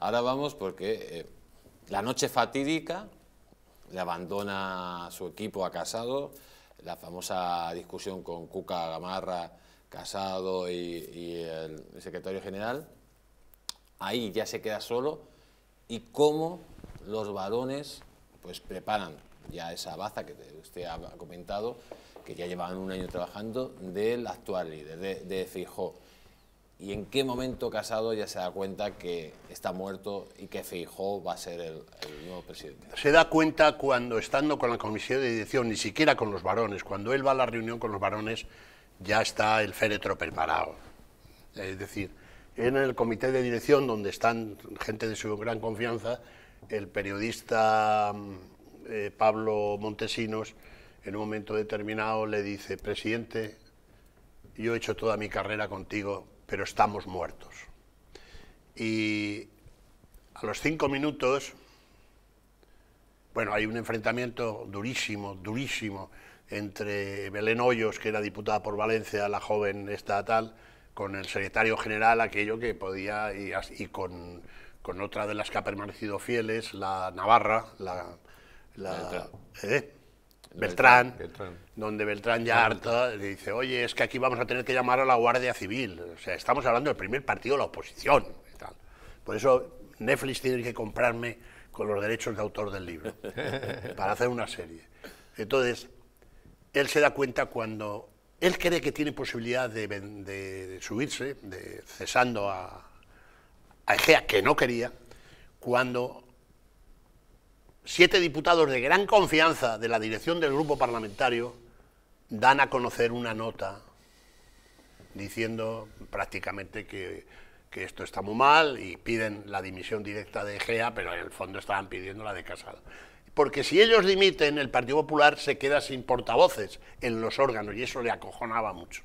Ahora vamos porque eh, la noche fatídica le abandona su equipo a Casado, la famosa discusión con Cuca Gamarra, Casado y, el secretario general, ahí ya se queda solo y cómo los varones pues preparan ya esa baza que usted ha comentado, que ya llevan un año trabajando, del actual líder, de, de Fijó y en qué momento Casado ya se da cuenta que está muerto y que Feijó va a ser el, nuevo presidente? Se da cuenta cuando, estando con la comisión de dirección, ni siquiera con los varones, cuando él va a la reunión con los varones, ya está el féretro preparado. Es decir, en el comité de dirección, donde están gente de su gran confianza, el periodista mm, eh, Pablo Montesinos, en un momento determinado, le dice, presidente, yo he hecho toda mi carrera contigo, pero estamos muertos. Y a los cinco minutos, bueno, hay un enfrentamiento durísimo, durísimo, entre Belén Hoyos, que era diputada por Valencia, la joven estatal, con el secretario general, aquello que podía, y, con, con, otra de las que ha permanecido fieles, la Navarra, la... Beltrán, donde Beltrán ya harta dice, oye, es que aquí vamos a tener que llamar a la Guardia Civil. O sea, estamos hablando del primer partido de la oposición. Por eso Netflix tiene que comprarme con los derechos de autor del libro para hacer una serie. Entonces, él se da cuenta cuando él cree que tiene posibilidad de, subirse, de, cesando a, a Egea, que no quería, cuando siete diputados de gran confianza de la dirección del grupo parlamentario dan a conocer una nota diciendo prácticamente que, esto está muy mal y piden la dimisión directa de Egea, pero en el fondo estaban pidiendo la de Casado. Porque si ellos dimiten, el Partido Popular se queda sin portavoces en los órganos y eso le acojonaba mucho.